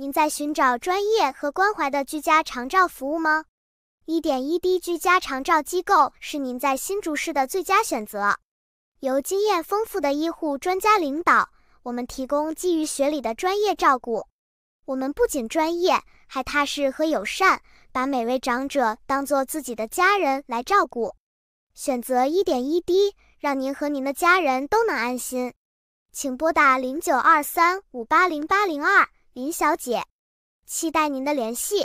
您在寻找专业和关怀的居家长照服务吗？一点一滴居家长照机构是您在新竹市的最佳选择。由经验丰富的医护专家领导，我们提供基于学理的专业照顾。我们不仅专业，还踏实和友善，把每位长者当做自己的家人来照顾。选择一点一滴，让您和您的家人都能安心。请拨打零九二三五八零八零二。林小姐，期待您的联系。